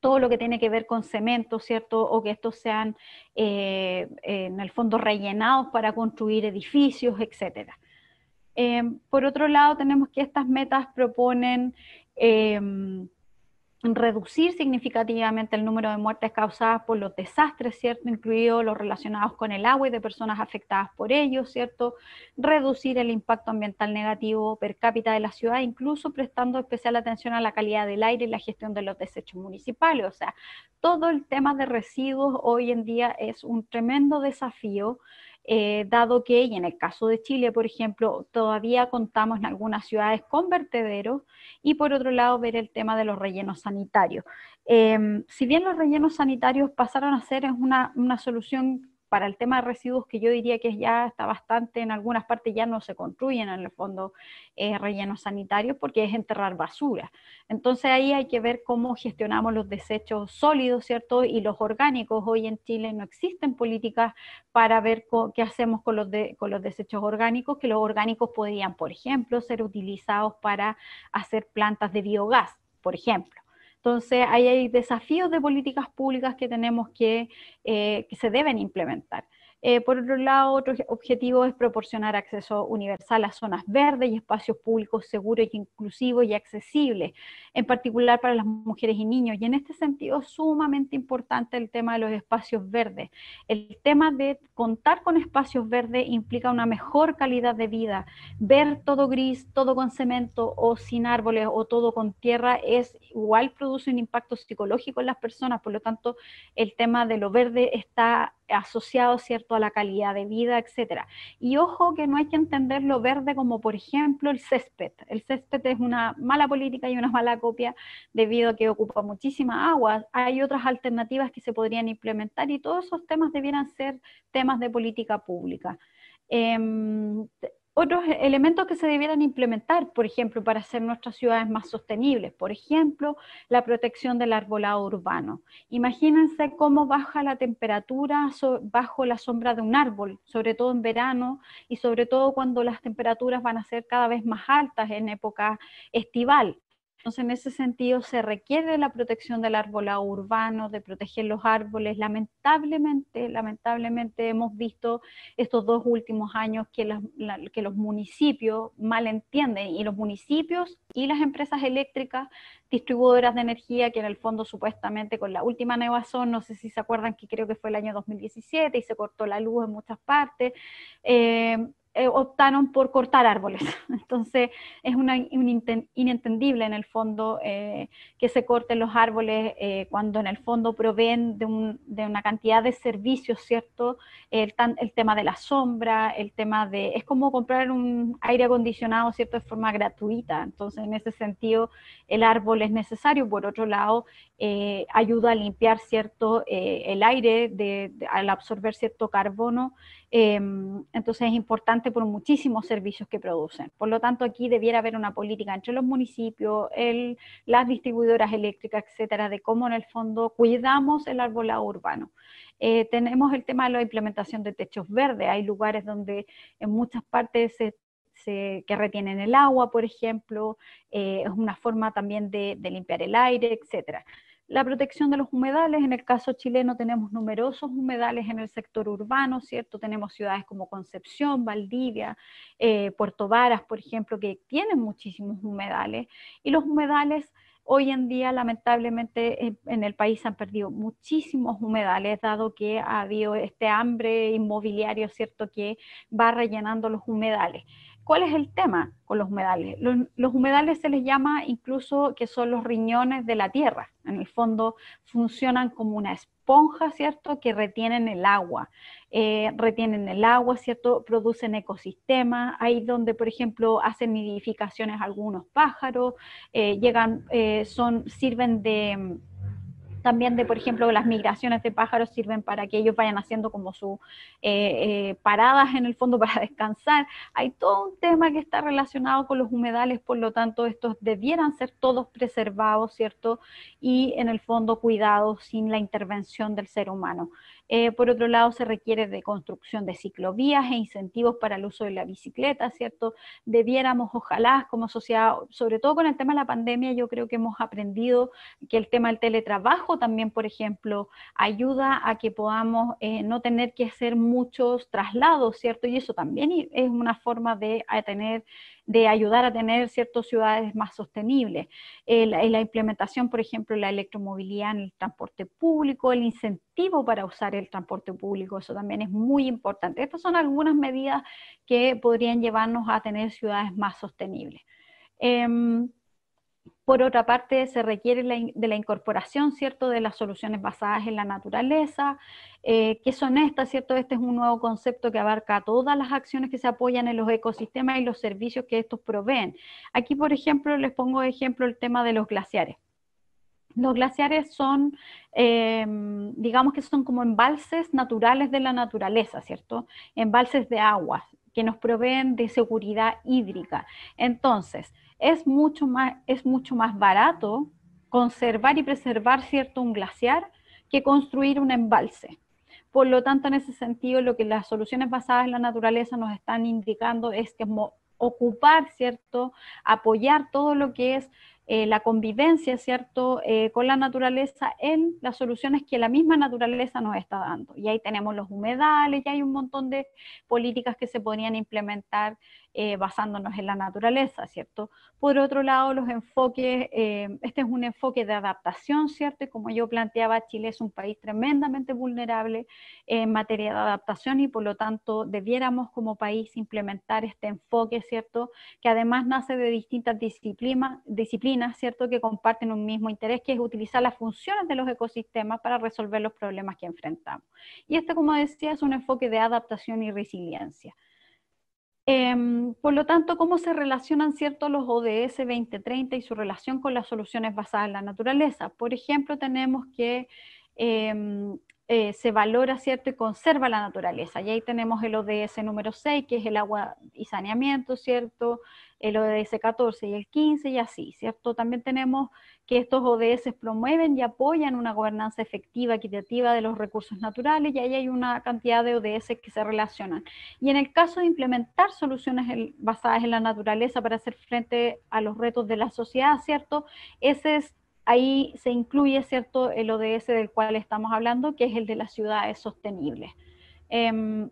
todo lo que tiene que ver con cemento, ¿cierto? O que estos sean, eh, en el fondo, rellenados para construir edificios, etcétera. por otro lado, tenemos que estas metas proponen reducir significativamente el número de muertes causadas por los desastres, ¿cierto? Incluidos los relacionados con el agua y de personas afectadas por ellos, ¿cierto? Reducir el impacto ambiental negativo per cápita de la ciudad, incluso prestando especial atención a la calidad del aire y la gestión de los desechos municipales. O sea, todo el tema de residuos hoy en día es un tremendo desafío eh, dado que, y en el caso de Chile, por ejemplo, todavía contamos en algunas ciudades con vertederos, y por otro lado, ver el tema de los rellenos sanitarios. Em, si bien los rellenos sanitarios pasaron a ser una solución para el tema de residuos, que yo diría que ya está bastante, en algunas partes ya no se construyen en el fondo eh, rellenos sanitarios porque es enterrar basura. Entonces ahí hay que ver cómo gestionamos los desechos sólidos, ¿cierto? Y los orgánicos. Hoy en Chile no existen políticas para ver qué hacemos con los, con los desechos orgánicos, que los orgánicos podrían, por ejemplo, ser utilizados para hacer plantas de biogás, por ejemplo. Entonces, ahí hay desafíos de políticas públicas que tenemos que, eh, que se deben implementar. Eh, por otro lado, otro objetivo es proporcionar acceso universal a zonas verdes y espacios públicos seguros inclusivos y accesibles, en particular para las mujeres y niños. Y en este sentido sumamente importante el tema de los espacios verdes. El tema de contar con espacios verdes implica una mejor calidad de vida. Ver todo gris, todo con cemento o sin árboles o todo con tierra es igual produce un impacto psicológico en las personas. Por lo tanto, el tema de lo verde está asociado, ¿cierto? la calidad de vida, etcétera. Y ojo que no hay que entender lo verde como, por ejemplo, el césped. El césped es una mala política y una mala copia debido a que ocupa muchísima agua. Hay otras alternativas que se podrían implementar y todos esos temas debieran ser temas de política pública. Em, otros elementos que se debieran implementar, por ejemplo, para hacer nuestras ciudades más sostenibles, por ejemplo, la protección del arbolado urbano. Imagínense cómo baja la temperatura bajo la sombra de un árbol, sobre todo en verano y sobre todo cuando las temperaturas van a ser cada vez más altas en época estival. Entonces, en ese sentido, se requiere la protección del árbol urbano, de proteger los árboles. Lamentablemente, lamentablemente hemos visto estos dos últimos años que, los municipios mal entienden y los municipios y las empresas eléctricas distribuidoras de energía, que en el fondo supuestamente con la última nevazón, no sé si se acuerdan que creo que fue el año 2017 y se cortó la luz en muchas partes, eh, eh, optaron por cortar árboles. <laughs> Entonces es un inentendible en el fondo eh, que se corten los árboles eh, cuando en el fondo proveen de, una cantidad de servicios, ¿cierto? El, tema de la sombra, el tema de... Es como comprar un aire acondicionado, ¿cierto? De forma gratuita. Entonces en ese sentido el árbol es necesario. Por otro lado, ayuda a limpiar, ¿cierto? el aire al absorber cierto carbono. Em, entonces es importante por muchísimos servicios que producen. Por lo tanto, aquí debiera haber una política entre los municipios, las distribuidoras eléctricas, etcétera, de cómo en el fondo cuidamos el arbolado urbano. Eh, tenemos el tema de la implementación de techos verdes. Hay lugares donde en muchas partes se que retienen el agua, por ejemplo, eh, es una forma también de, limpiar el aire, etcétera. La protección de los humedales, en el caso chileno tenemos numerosos humedales en el sector urbano, ¿cierto? Tenemos ciudades como Concepción, Valdivia, eh, Puerto Varas, por ejemplo, que tienen muchísimos humedales. Y los humedales hoy en día, lamentablemente, eh, en el país han perdido muchísimos humedales, dado que ha habido este hambre inmobiliario, ¿cierto?, que va rellenando los humedales. ¿Cuál es el tema con los humedales? Los, humedales se les llama incluso que son los riñones de la tierra. En el fondo funcionan como una esponja, ¿cierto? Que retienen el agua. Eh, retienen el agua, ¿cierto? Producen ecosistemas. Ahí donde, por ejemplo, hacen nidificaciones algunos pájaros, eh, llegan, eh, son, sirven de también de, por ejemplo, las migraciones de pájaros sirven para que ellos vayan haciendo como sus eh, eh, paradas en el fondo <laughs> para descansar. Hay todo un tema que está relacionado con los humedales, por lo tanto, estos debieran ser todos preservados, ¿cierto? Y en el fondo cuidados sin la intervención del ser humano. Eh, por otro lado, se requiere de construcción de ciclovías e incentivos para el uso de la bicicleta, ¿cierto? Debiéramos, ojalá, como sociedad, sobre todo con el tema de la pandemia, yo creo que hemos aprendido que el tema del teletrabajo también, por ejemplo, ayuda a que podamos eh, no tener que hacer muchos traslados, ¿cierto? Y eso también es una forma de, tener, de ayudar a tener ciertas ciudades más sostenibles. la, implementación, por ejemplo, la electromovilidad en el transporte público, el incentivo para usar el transporte público, eso también es muy importante. Estas son algunas medidas que podrían llevarnos a tener ciudades más sostenibles. Em, por otra parte, se requiere de la incorporación, ¿cierto?, de las soluciones basadas en la naturaleza, eh, que son estas, ¿cierto? Este es un nuevo concepto que abarca todas las acciones que se apoyan en los ecosistemas y los servicios que estos proveen. Aquí, por ejemplo, les pongo ejemplo el tema de los glaciares. Los glaciares son, em, digamos que son como embalses naturales de la naturaleza, ¿cierto? Embalses de agua, que nos proveen de seguridad hídrica. Entonces, es mucho más, es mucho más barato conservar y preservar, ¿cierto?, un glaciar que construir un embalse. Por lo tanto, en ese sentido, lo que las soluciones basadas en la naturaleza nos están indicando es que ocupar, ¿cierto?, apoyar todo lo que es eh, la convivencia, ¿cierto?, eh, con la naturaleza en las soluciones que la misma naturaleza nos está dando. Y ahí tenemos los humedales, y hay un montón de políticas que se podrían implementar eh, basándonos en la naturaleza, ¿cierto? Por otro lado, los enfoques, este es un enfoque de adaptación, ¿cierto? como yo planteaba, Chile es un país tremendamente vulnerable en materia de adaptación y por lo tanto debiéramos como país implementar este enfoque, ¿cierto? Que además nace de distintas disciplinas ¿cierto?, que comparten un mismo interés, que es utilizar las funciones de los ecosistemas para resolver los problemas que enfrentamos. Y este, como decía, es un enfoque de adaptación y resiliencia. Em, por lo tanto, ¿cómo se relacionan ciertos los ODS 2030 y su relación con las soluciones basadas en la naturaleza? Por ejemplo, tenemos que em, eh, se valora, ¿cierto? Y conserva la naturaleza. Y ahí tenemos el ODS número 6, que es el agua y saneamiento, ¿cierto? el ODS 14 y el 15 y así, ¿cierto? También tenemos que estos ODS promueven y apoyan una gobernanza efectiva, equitativa de los recursos naturales y ahí hay una cantidad de ODS que se relacionan. Y en el caso de implementar soluciones basadas en la naturaleza para hacer frente a los retos de la sociedad, ¿cierto? Ese ahí se incluye, ¿cierto?, el ODS del cual estamos hablando, que es el de las ciudades sostenibles. Em,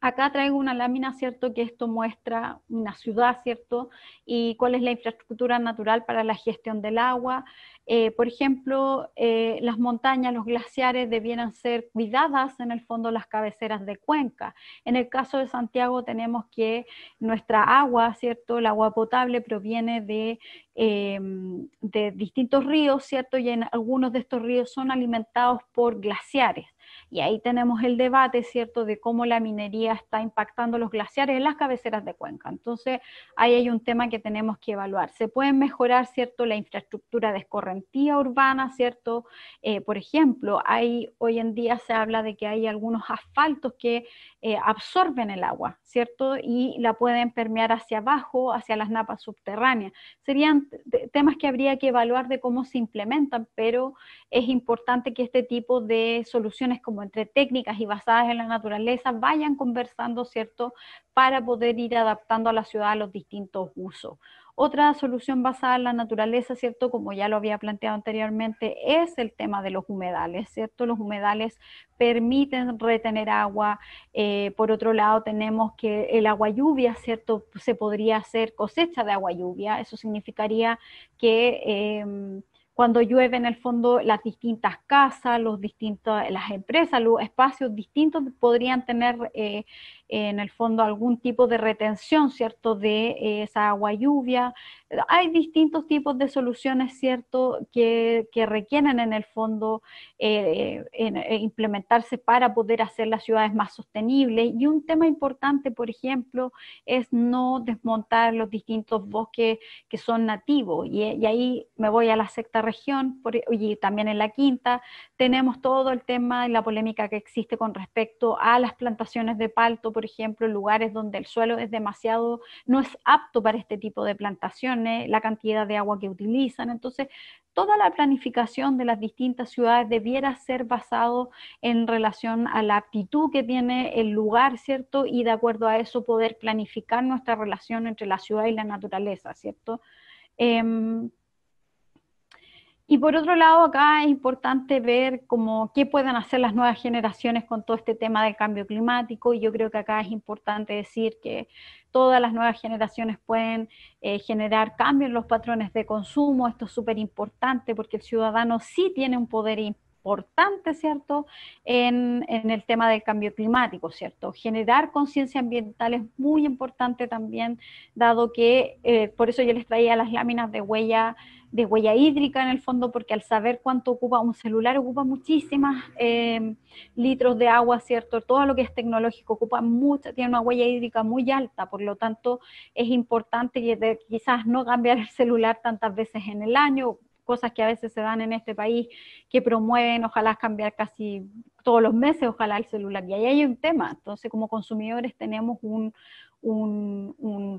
acá traigo una lámina, ¿cierto? Que esto muestra una ciudad, ¿cierto? Y cuál es la infraestructura natural para la gestión del agua. Eh, por ejemplo, eh, las montañas, los glaciares debieran ser cuidadas, en el fondo, las cabeceras de cuenca. En el caso de Santiago tenemos que nuestra agua, ¿cierto? El agua potable proviene de, em, de distintos ríos, ¿cierto? Y algunos de estos ríos son alimentados por glaciares. Y ahí tenemos el debate, ¿cierto?, de cómo la minería está impactando los glaciares en las cabeceras de Cuenca. Entonces, ahí hay un tema que tenemos que evaluar. Se puede mejorar, ¿cierto?, la infraestructura de escorrentía urbana, ¿cierto? Eh, por ejemplo, hay, hoy en día se habla de que hay algunos asfaltos que eh, absorben el agua, ¿cierto? Y la pueden permear hacia abajo, hacia las napas subterráneas. Serían temas que habría que evaluar de cómo se implementan, pero es importante que este tipo de soluciones como entre técnicas y basadas en la naturaleza, vayan conversando, ¿cierto?, para poder ir adaptando a la ciudad a los distintos usos. Otra solución basada en la naturaleza, ¿cierto? Como ya lo había planteado anteriormente, es el tema de los humedales, ¿cierto? Los humedales permiten retener agua. Eh, por otro lado, tenemos que el agua lluvia, ¿cierto? Se podría hacer cosecha de agua lluvia. Eso significaría que... Em, cuando llueve en el fondo las distintas casas, los distintos, las empresas, los espacios distintos podrían tener eh, en el fondo algún tipo de retención, ¿cierto?, de eh, esa agua lluvia. Hay distintos tipos de soluciones, ¿cierto?, que, requieren en el fondo eh, eh, implementarse para poder hacer las ciudades más sostenibles. Y un tema importante, por ejemplo, es no desmontar los distintos bosques que son nativos. Y, ahí me voy a la sexta región e, y también en la quinta. Tenemos todo el tema y la polémica que existe con respecto a las plantaciones de palto, por ejemplo, lugares donde el suelo es demasiado, no es apto para este tipo de plantaciones, la cantidad de agua que utilizan. Entonces, toda la planificación de las distintas ciudades debiera ser basado en relación a la aptitud que tiene el lugar, ¿cierto? Y de acuerdo a eso poder planificar nuestra relación entre la ciudad y la naturaleza, ¿cierto? Em, y por otro lado, acá es importante ver cómo, qué pueden hacer las nuevas generaciones con todo este tema del cambio climático. Y yo creo que acá es importante decir que todas las nuevas generaciones pueden eh, generar cambios en los patrones de consumo. Esto es súper importante porque el ciudadano sí tiene un poder importante importante, ¿cierto?, en, el tema del cambio climático, ¿cierto? Generar conciencia ambiental es muy importante también, dado que, eh, por eso yo les traía las láminas de huella de huella hídrica en el fondo, porque al saber cuánto ocupa un celular, ocupa muchísimas em, litros de agua, ¿cierto? Todo lo que es tecnológico ocupa mucha, tiene una huella hídrica muy alta, por lo tanto es importante que quizás no cambiar el celular tantas veces en el año, cosas que a veces se dan en este país que promueven, ojalá cambiar casi todos los meses, ojalá el celular. Y ahí hay un tema. Entonces, como consumidores tenemos un,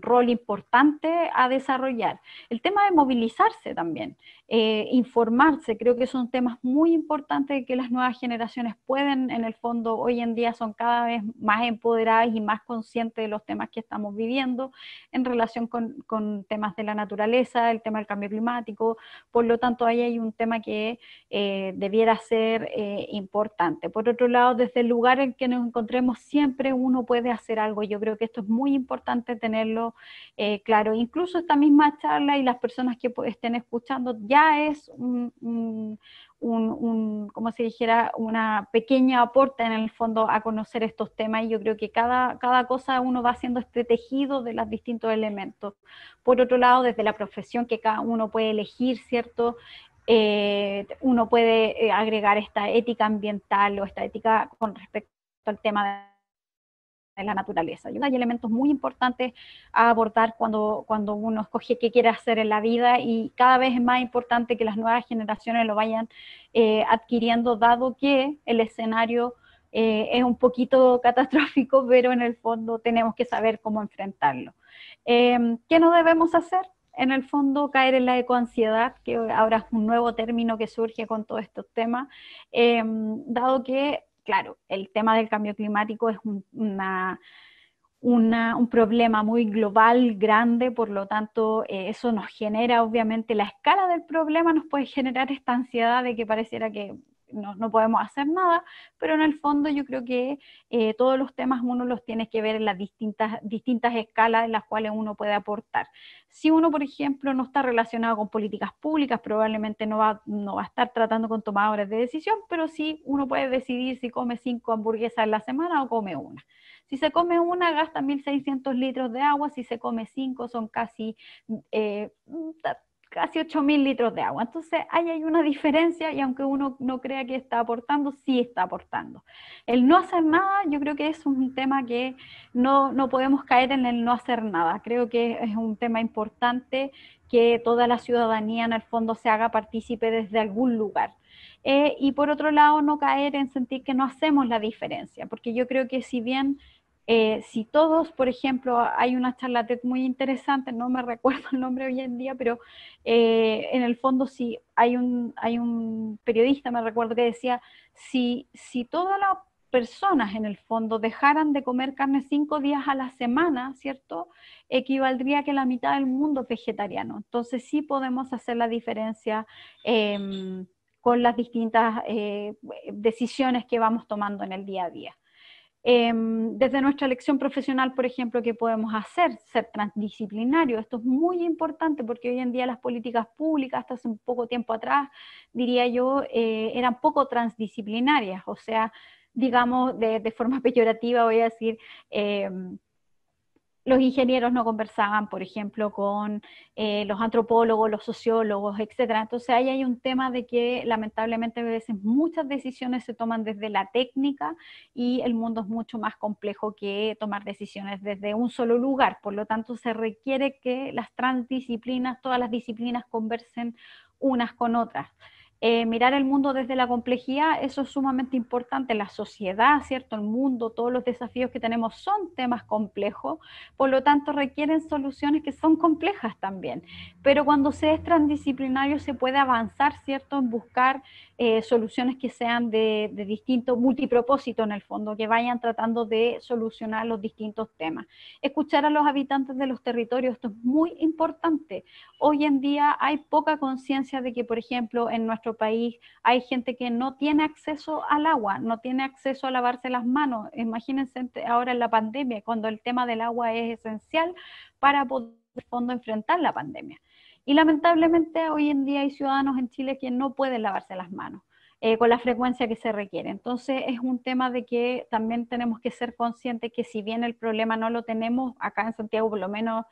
rol importante a desarrollar. El tema de movilizarse también, eh, informarse, creo que son temas muy importantes que las nuevas generaciones pueden, en el fondo, hoy en día son cada vez más empoderadas y más conscientes de los temas que estamos viviendo en relación con, temas de la naturaleza, el tema del cambio climático. Por lo tanto, ahí hay un tema que eh, debiera ser eh, importante. Por otro lado, desde el lugar en que nos encontremos siempre uno puede hacer algo. Yo creo que esto es muy importante tenerlo eh, claro. Incluso esta misma charla y las personas que estén escuchando ya es un, como se dijera, una pequeña aporte en el fondo a conocer estos temas y yo creo que cada, cada cosa uno va haciendo este tejido de los distintos elementos. Por otro lado, desde la profesión que cada uno puede elegir, ¿cierto? Eh, uno puede eh, agregar esta ética ambiental o esta ética con respecto al tema de la naturaleza. Hay elementos muy importantes a abordar cuando, cuando uno escoge qué quiere hacer en la vida y cada vez es más importante que las nuevas generaciones lo vayan eh, adquiriendo, dado que el escenario es un poquito <laughs> catastrófico, pero en el fondo tenemos que saber cómo enfrentarlo. Em, ¿Qué no debemos hacer? en el fondo caer en la ecoansiedad, que ahora es un nuevo término que surge con todos estos temas, eh, dado que, claro, el tema del cambio climático es un, una, un problema muy global, grande, por lo tanto, eh, eso nos genera, obviamente, la escala del problema nos puede generar esta ansiedad de que pareciera que no, podemos hacer nada, pero en el fondo yo creo que eh, todos los temas uno los tiene que ver en las distintas, distintas escalas en las cuales uno puede aportar. Si uno, por ejemplo, no está relacionado con políticas públicas, probablemente no va, no va a estar tratando con tomadores de decisión, pero sí uno puede decidir si come cinco hamburguesas en la semana o come una. Si se come una, gasta 1.600 litros de agua, si se come cinco, son casi... Eh, casi 8.000 litros de agua. Entonces, ahí hay una diferencia y aunque uno no crea que está aportando, sí está aportando. El no hacer nada, yo creo que es un tema que no, podemos caer en el no hacer nada. Creo que es un tema importante que toda la ciudadanía en el fondo se haga partícipe desde algún lugar. Eh, y por otro lado, no caer en sentir que no hacemos la diferencia, porque yo creo que si bien eh, si todos, por ejemplo, hay una charla muy interesante, no me <laughs> recuerdo el nombre hoy en día, pero eh, en el fondo si hay un, hay un periodista, me recuerdo que decía, si, si todas las personas en el fondo dejaran de comer carne cinco días a la semana, ¿cierto? Equivaldría a que la mitad del mundo es vegetariano. Entonces sí podemos hacer la diferencia. Em, con las distintas eh, decisiones que vamos tomando en el día a día. Em, desde nuestra elección profesional, por ejemplo, ¿qué podemos hacer? Ser transdisciplinario. Esto es muy importante porque hoy en día las políticas públicas, hasta hace un poco tiempo atrás, diría yo, eh, eran poco transdisciplinarias. O sea, digamos, de, forma <laughs> peyorativa voy a decir... Em, los ingenieros no conversaban, por ejemplo, con eh, los antropólogos, los sociólogos, etcétera. Entonces ahí hay un tema de que lamentablemente a veces muchas decisiones se toman desde la técnica y el mundo es mucho más complejo que tomar decisiones desde un solo lugar. Por lo tanto, se requiere que las transdisciplinas, todas las disciplinas conversen unas con otras. Eh, mirar el mundo desde la complejidad, eso es sumamente importante. La sociedad, ¿cierto? El mundo, todos los desafíos que tenemos son temas complejos, por lo tanto requieren soluciones que son complejas también. Pero cuando se es transdisciplinario se puede avanzar, ¿cierto? En buscar eh, soluciones que sean de, distinto multipropósito en el fondo, que vayan tratando de solucionar los distintos temas. Escuchar a los habitantes de los territorios, esto es muy importante. Hoy en día hay poca conciencia de que, por ejemplo, en nuestro país hay gente que no tiene acceso al agua, no tiene acceso a lavarse las manos. Imagínense ahora en la pandemia, cuando el tema del agua es esencial para poder fondo enfrentar la pandemia. Y lamentablemente hoy en día hay ciudadanos en Chile que no pueden lavarse las manos. Eh, con la frecuencia que se requiere. Entonces es un tema de que también tenemos que ser conscientes que si bien el problema no lo tenemos, acá en Santiago por lo menos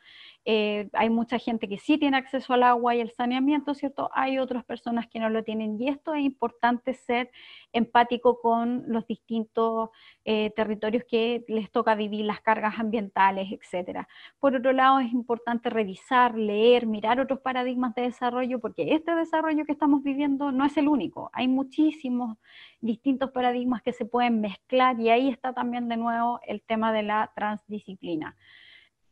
eh, hay mucha gente que sí tiene acceso al agua y al saneamiento, ¿cierto? Hay otras personas que no lo tienen y esto es importante ser empático con los distintos eh, territorios que les toca vivir, las cargas ambientales, etc. Por otro lado, es importante revisar, leer, mirar otros paradigmas de desarrollo, porque este desarrollo que estamos viviendo no es el único, hay muchísimos muchísimos distintos paradigmas que se pueden mezclar y ahí está también de nuevo el tema de la transdisciplina.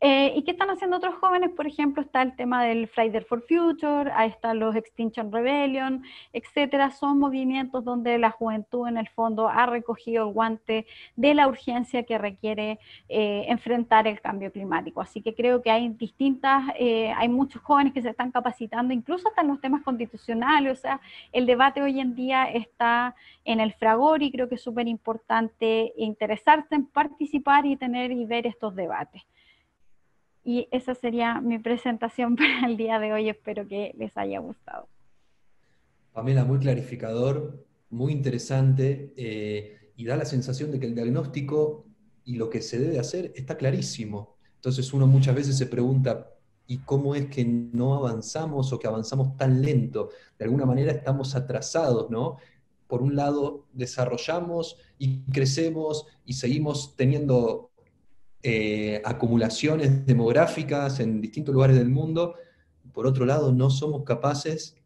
Eh, ¿Y qué están haciendo otros jóvenes? Por ejemplo, está el tema del Friday for Future, ahí están los Extinction Rebellion, etcétera. Son movimientos donde la juventud, en el fondo, ha recogido el guante de la urgencia que requiere eh, enfrentar el cambio climático. Así que creo que hay distintas, eh, hay muchos jóvenes que se están capacitando, incluso hasta en los temas constitucionales. O sea, el debate hoy en día está en el fragor y creo que es súper importante interesarse en participar y tener y ver estos debates. Y esa sería mi presentación <laughs> para el día de hoy. Espero que les haya gustado. Pamela, muy clarificador, muy interesante eh, y da la sensación de que el diagnóstico y lo que se debe hacer está clarísimo. Entonces uno muchas veces se pregunta, ¿y cómo es que no avanzamos o que avanzamos tan lento? De alguna manera estamos atrasados, ¿no? Por un lado desarrollamos y crecemos y seguimos teniendo eh, acumulaciones demográficas en distintos lugares del mundo. Por otro lado, no somos capaces,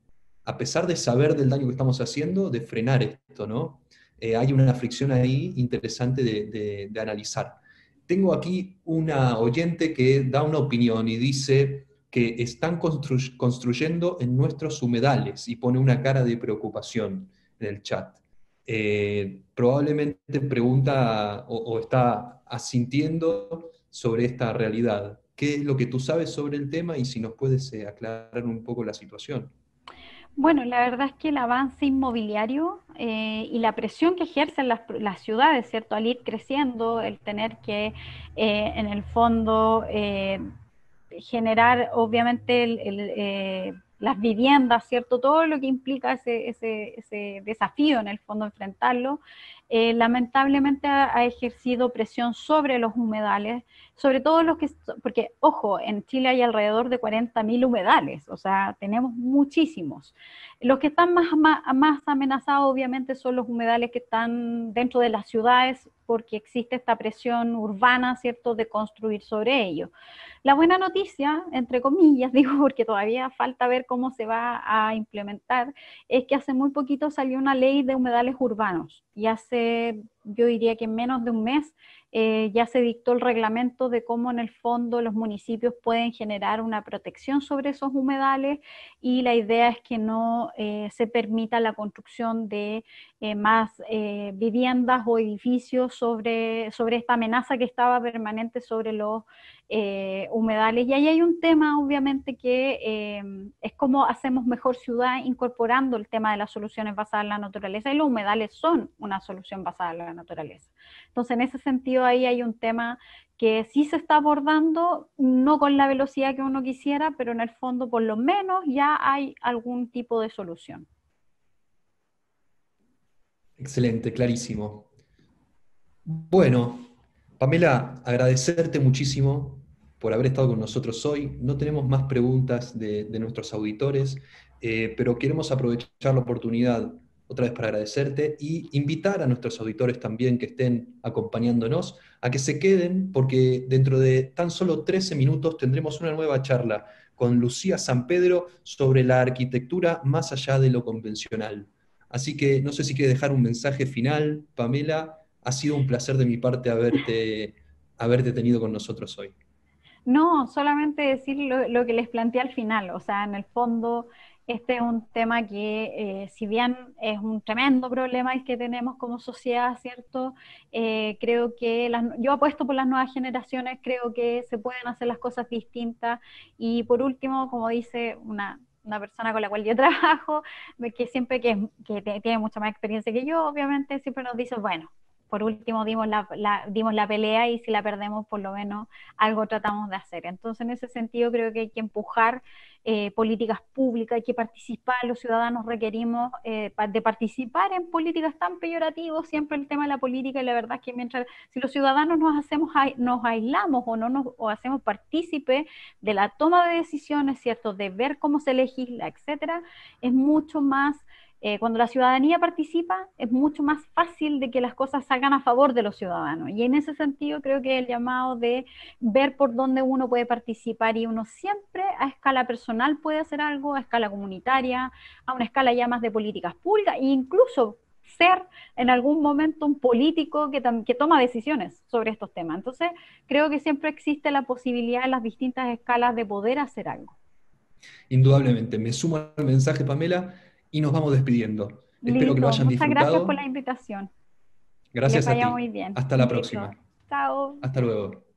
a pesar de saber del daño que estamos haciendo, de frenar esto, ¿no? Eh, hay una fricción ahí interesante de, analizar. Tengo aquí una oyente que da una opinión y dice, que están construyendo en nuestros humedales y pone una cara de preocupación en el chat. Eh, probablemente pregunta o, está asintiendo sobre esta realidad. ¿Qué es lo que tú sabes sobre el tema y si nos puedes eh, aclarar un poco la situación? Bueno, la verdad es que el avance inmobiliario eh, y la presión que ejercen las, ciudades, ¿cierto? Al ir creciendo, el tener que, eh, en el fondo, generar, obviamente, el las viviendas, ¿cierto? Todo lo que implica ese, ese, desafío en el fondo enfrentarlo, eh, lamentablemente ha, ejercido presión sobre los humedales, sobre todo los que, porque ojo, en Chile hay alrededor de 40.000 humedales, o sea, tenemos muchísimos. Los que están más, más amenazados obviamente son los humedales que están dentro de las ciudades, porque existe esta presión urbana, ¿cierto?, de construir sobre ello. La buena noticia, entre comillas, <laughs> digo porque todavía falta ver cómo se va a implementar, es que hace muy poquito salió una ley de humedales urbanos y hace yo diría que en menos de un mes, eh, ya se dictó el reglamento de cómo en el fondo los municipios pueden generar una protección sobre esos humedales y la idea es que no eh, se permita la construcción de eh, más viviendas o edificios sobre, sobre esta amenaza que estaba permanente sobre los eh, humedales. Y ahí hay un tema, obviamente, que eh, es cómo hacemos mejor ciudad incorporando el tema de las soluciones basadas en la naturaleza, y los humedales son una solución basada en la naturaleza. Entonces, en ese sentido, ahí hay un tema que sí se está abordando, no con la velocidad que uno quisiera, pero en el fondo, por lo menos, ya hay algún tipo de solución. Excelente, clarísimo. Bueno, Pamela, agradecerte muchísimo por haber estado con nosotros hoy. No tenemos más preguntas de, nuestros auditores, eh, pero queremos aprovechar la oportunidad otra vez para agradecerte y invitar a nuestros auditores también que estén acompañándonos a que se queden porque dentro de tan solo 13 minutos tendremos una nueva charla con Lucía San Pedro sobre la arquitectura más allá de lo convencional. Así que no sé si quiere dejar un mensaje final, Pamela. Ha sido un placer de mi parte haberte, haberte tenido con nosotros hoy. No, solamente decir lo, que les planteé al final, o sea, en el fondo este es un tema que, eh, si bien es un tremendo problema y que tenemos como sociedad, ¿cierto? Eh, creo que las, yo apuesto por las nuevas generaciones, creo que se pueden hacer las cosas distintas. Y por último, como dice una, una persona con la cual yo <laughs> trabajo, que siempre que, que tiene mucha más experiencia que yo, obviamente, siempre nos dice, bueno, por último dimos la, dimos la pelea y si la perdemos por lo menos algo tratamos de hacer. Entonces en ese sentido creo que hay que empujar eh, políticas públicas, hay que participar, los ciudadanos requerimos eh, de participar en políticas tan peyorativas, siempre el tema de la política y la verdad es que mientras, si los ciudadanos nos hacemos, nos aislamos o no nos o hacemos partícipe de la toma de decisiones, ¿cierto? De ver cómo se legisla, etcétera, es mucho más eh, cuando la ciudadanía participa, es mucho más fácil de que las cosas salgan a favor de los ciudadanos. Y en ese sentido creo que el llamado de ver por dónde uno puede participar y uno siempre a escala personal puede hacer algo, a escala comunitaria, a una escala ya más de políticas públicas e incluso ser en algún momento un político que, que toma decisiones sobre estos temas. Entonces, creo que siempre existe la posibilidad en las distintas escalas de poder hacer algo. Indudablemente, me sumo al mensaje, Pamela y nos vamos despidiendo. Espero que lo hayan Muchas gracias por la invitación. Gracias a ti. Muy bien. Hasta la próxima. Chao. Hasta luego.